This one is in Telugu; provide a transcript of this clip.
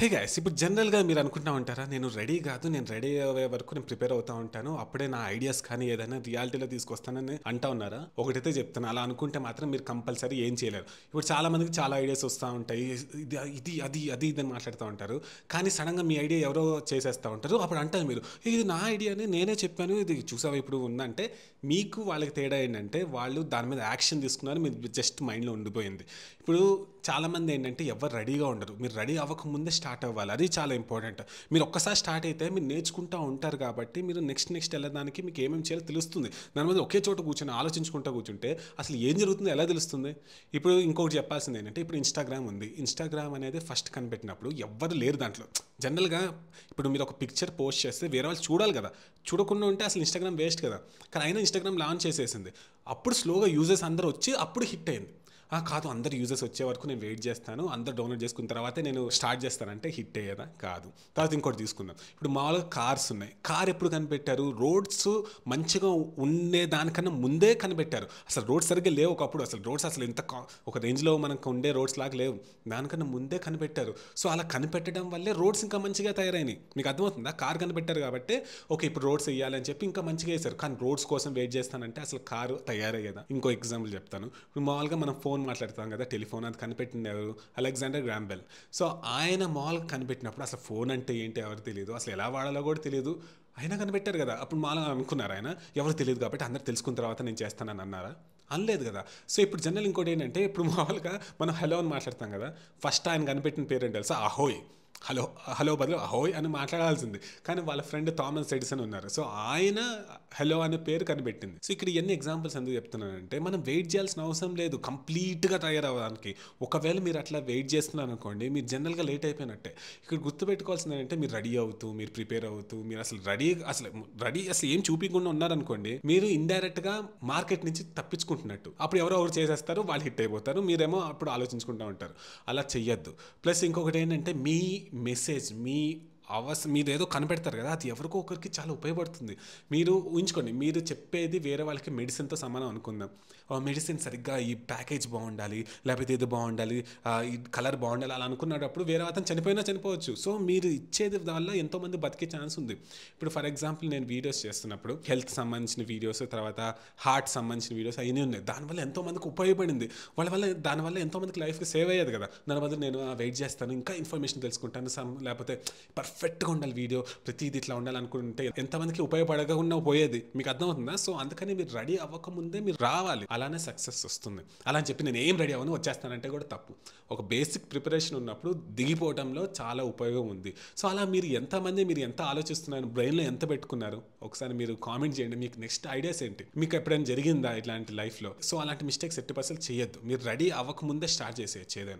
హే గైస్ ఇప్పుడు జనరల్గా మీరు అనుకుంటా ఉంటారా నేను రెడీ కాదు నేను రెడీ అయ్యే వరకు నేను ప్రిపేర్ అవుతా ఉంటాను అప్పుడే నా ఐడియాస్ కానీ ఏదైనా రియాలిటీలో తీసుకొస్తానని అంటా ఉన్నారా ఒకటైతే చెప్తాను అలా అనుకుంటే మాత్రం మీరు కంపల్సరీ ఏం చేయలేరు ఇప్పుడు చాలా మందికి చాలా ఐడియాస్ వస్తూ ఉంటాయి ఇది అది అది ఇది మాట్లాడుతూ ఉంటారు కానీ సడన్గా మీ ఐడియా ఎవరో చేసేస్తూ ఉంటారు అప్పుడు అంటారు మీరు ఇది నా ఐడియాని నేనే చెప్పాను ఇది చూసావు ఇప్పుడు ఉందంటే మీకు వాళ్ళకి తేడా ఏంటంటే వాళ్ళు దాని మీద యాక్షన్ తీసుకున్నారు మీరు జస్ట్ మైండ్లో ఉండిపోయింది ఇప్పుడు చాలామంది ఏంటంటే ఎవరు రెడీగా ఉండరు మీరు రెడీ అవ్వకముందే స్టార్ట్ స్టార్ట్ అవ్వాలి అది చాలా ఇంపార్టెంట్ మీరు ఒక్కసారి స్టార్ట్ అయితే మీరు నేర్చుకుంటూ ఉంటారు కాబట్టి మీరు నెక్స్ట్ నెక్స్ట్ వెళ్ళడానికి మీకు ఏమేమి చేయాలో తెలుస్తుంది దాని మీద ఒకే చోట కూర్చొని ఆలోచించుకుంటూ కూర్చుంటే అసలు ఏం జరుగుతుందో ఎలా తెలుస్తుంది ఇప్పుడు ఇంకొకటి చెప్పాల్సింది ఏంటంటే ఇప్పుడు ఇన్స్టాగ్రామ్ ఉంది ఇన్స్టాగ్రామ్ అనేది ఫస్ట్ కనిపెట్టినప్పుడు ఎవ్వరు లేరు దాంట్లో జనరల్గా ఇప్పుడు మీరు ఒక పిక్చర్ పోస్ట్ చేస్తే వేరే వాళ్ళు చూడాలి కదా చూడకుండా ఉంటే అసలు ఇన్స్టాగ్రామ్ వేస్ట్ కదా కానీ అయినా ఇన్స్టాగ్రామ్ లాంచ్ చేసేసింది అప్పుడు స్లోగా యూజర్స్ అందరూ వచ్చి అప్పుడు హిట్ అయింది ఆ కాదు అందరు యూజర్స్ వచ్చే వరకు నేను వెయిట్ చేస్తాను అందరు డౌన్లోడ్ చేసుకున్న తర్వాత నేను స్టార్ట్ చేస్తానంటే హిట్ అయ్యేదా కాదు తర్వాత ఇంకోటి తీసుకుందాం ఇప్పుడు మామూలుగా కార్స్ ఉన్నాయి కార్ ఎప్పుడు కనిపెట్టారు రోడ్స్ మంచిగా ఉండే దానికన్నా ముందే కనిపెట్టారు అసలు రోడ్స్ సరిగ్గా లేవు ఒకప్పుడు అసలు రోడ్స్ అసలు ఇంత ఒక రేంజ్లో మనకు ఉండే రోడ్స్ లాగా లేవు దానికన్నా ముందే కనిపెట్టారు సో అలా కనిపెట్టడం వల్లే రోడ్స్ ఇంకా మంచిగా తయారైనాయి మీకు అర్థమవుతుందా కార్ కనిపెట్టారు కాబట్టి ఓకే ఇప్పుడు రోడ్స్ వేయాలని చెప్పి ఇంకా మంచిగా వేశారు కానీ రోడ్స్ కోసం వెయిట్ చేస్తానంటే అసలు కారు తయారయ్యేదా ఇంకో ఎగ్జాంపుల్ చెప్తాను ఇప్పుడు మామూలుగా మనం ఫోన్ ఫోన్ మాట్లాడతాం కదా టెలిఫోన్ అది కనిపెట్టినారు అలెగ్జాండర్ గ్రాంబెల్ సో ఆయన మాల్ కనిపెట్టినప్పుడు అసలు ఫోన్ అంటే ఏంటి ఎవరు తెలియదు అసలు ఎలా వాడాలో కూడా తెలియదు అయినా కనిపెట్టారు కదా అప్పుడు మాల్ అనుకున్నారు ఆయన ఎవరు తెలియదు కాబట్టి అందరు తెలుసుకున్న తర్వాత నేను చేస్తానని అన్నారా అనలేదు కదా సో ఇప్పుడు జనరల్ ఇంకోటి ఏంటంటే ఇప్పుడు మామూలుగా మనం హలో అని మాట్లాడతాం కదా ఫస్ట్ ఆయన కనిపెట్టిన పేరు ఏంటి తెలుసా అహోయ్ హలో హలో బదులు అహోయ్ అని మాట్లాడాల్సింది కానీ వాళ్ళ ఫ్రెండ్ థామస్ ఎడిసన్ ఉన్నారు సో ఆయన హలో అనే పేరు కనిపెట్టింది సో ఇక్కడ ఎన్ని ఎగ్జాంపుల్స్ ఎందుకు చెప్తున్నానంటే మనం వెయిట్ చేయాల్సిన అవసరం లేదు కంప్లీట్గా తయారవ్వడానికి ఒకవేళ మీరు అట్లా వెయిట్ చేస్తున్నారు అనుకోండి మీరు జనరల్గా లేట్ అయిపోయినట్టే ఇక్కడ గుర్తుపెట్టుకోవాల్సింది ఏంటంటే మీరు రెడీ అవుతూ మీరు ప్రిపేర్ అవుతూ మీరు అసలు రెడీ అసలు రెడీ అసలు ఏం చూపించకుండా ఉన్నారనుకోండి మీరు ఇండైరెక్ట్గా మార్కెట్ నుంచి తప్పించుకుంటున్నట్టు అప్పుడు ఎవరో ఎవరు చేసేస్తారు వాళ్ళు హిట్ అయిపోతారు మీరేమో అప్పుడు ఆలోచించుకుంటూ ఉంటారు అలా చెయ్యొద్దు ప్లస్ ఇంకొకటి ఏంటంటే మీ message me అవస మీరు ఏదో కనిపెడతారు కదా అది ఎవరికో ఒకరికి చాలా ఉపయోగపడుతుంది మీరు ఊహించుకోండి మీరు చెప్పేది వేరే వాళ్ళకి మెడిసిన్తో సమానం అనుకుందాం మెడిసిన్ సరిగ్గా ఈ ప్యాకేజ్ బాగుండాలి లేకపోతే ఇది బాగుండాలి ఈ కలర్ బాగుండాలి అలా అనుకున్నప్పుడు వేరే అతను చనిపోయినా చనిపోవచ్చు సో మీరు ఇచ్చేది వల్ల ఎంతోమంది బతికే ఛాన్స్ ఉంది ఇప్పుడు ఫర్ ఎగ్జాంపుల్ నేను వీడియోస్ చేస్తున్నప్పుడు హెల్త్ సంబంధించిన వీడియోస్ తర్వాత హార్ట్ సంబంధించిన వీడియోస్ అవన్నీ ఉన్నాయి దానివల్ల ఎంతోమందికి ఉపయోగపడింది వాళ్ళ వల్ల దానివల్ల ఎంతోమందికి లైఫ్కి సేవ్ అయ్యేది కదా దాని వల్ల నేను వెయిట్ చేస్తాను ఇంకా ఇన్ఫర్మేషన్ తెలుసుకుంటాను లేకపోతే పర్ఫెక్ట్ పర్ఫెక్ట్గా ఉండాలి వీడియో ప్రతిదీ ఇట్లా ఉండాలనుకుంటే ఎంతమందికి ఉపయోగపడకుండా పోయేది మీకు అర్థమవుతుందా సో అందుకని మీరు రెడీ అవ్వకముందే మీరు రావాలి అలానే సక్సెస్ వస్తుంది అలా అని చెప్పి నేను ఏం రెడీ అవ్వను వచ్చేస్తానంటే కూడా తప్పు ఒక బేసిక్ ప్రిపరేషన్ ఉన్నప్పుడు దిగిపోవడంలో చాలా ఉపయోగం ఉంది సో అలా మీరు ఎంతమంది మీరు ఎంత ఆలోచిస్తున్నారు బ్రెయిన్లో ఎంత పెట్టుకున్నారు ఒకసారి మీరు కామెంట్ చేయండి మీకు నెక్స్ట్ ఐడియాస్ ఏంటి మీకు ఎప్పుడైనా జరిగిందా ఇట్లాంటి లైఫ్లో సో అలాంటి మిస్టేక్స్ ఎట్టి పర్సెంట్ చేయొద్దు మీరు రెడీ అవ్వకముందే స్టార్ట్ చేసేయచ్చు ఏదైనా